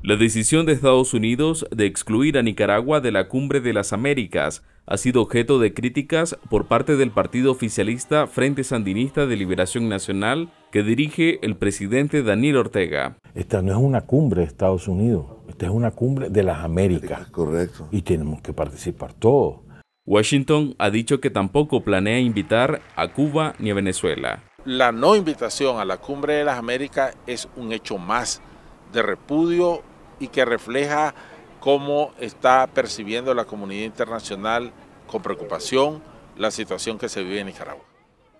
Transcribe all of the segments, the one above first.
La decisión de Estados Unidos de excluir a Nicaragua de la Cumbre de las Américas ha sido objeto de críticas por parte del partido oficialista Frente Sandinista de Liberación Nacional que dirige el presidente Daniel Ortega. Esta no es una cumbre de Estados Unidos, esta es una cumbre de las Américas. Correcto. Y tenemos que participar todos. Washington ha dicho que tampoco planea invitar a Cuba ni a Venezuela. La no invitación a la Cumbre de las Américas es un hecho más de repudio y que refleja cómo está percibiendo la comunidad internacional con preocupación la situación que se vive en Nicaragua.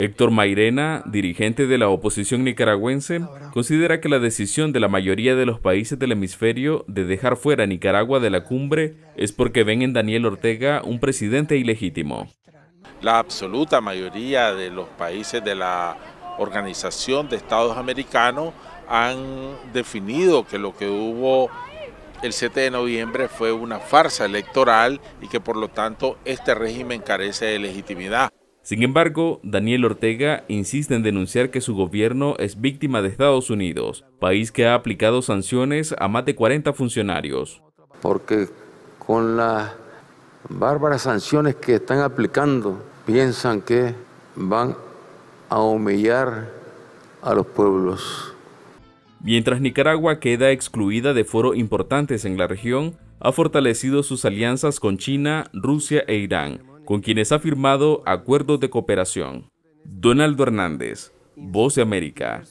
Héctor Mairena, dirigente de la oposición nicaragüense, considera que la decisión de la mayoría de los países del hemisferio de dejar fuera a Nicaragua de la cumbre es porque ven en Daniel Ortega un presidente ilegítimo. La absoluta mayoría de los países de la Organización de Estados Americanos han definido que lo que hubo el 7 de noviembre fue una farsa electoral y que por lo tanto este régimen carece de legitimidad. Sin embargo, Daniel Ortega insiste en denunciar que su gobierno es víctima de Estados Unidos, país que ha aplicado sanciones a más de 40 funcionarios. Porque con las bárbaras sanciones que están aplicando, piensan que van a humillar a los pueblos Mientras Nicaragua queda excluida de foros importantes en la región, ha fortalecido sus alianzas con China, Rusia e Irán, con quienes ha firmado acuerdos de cooperación. Donaldo Hernández, Voz de América.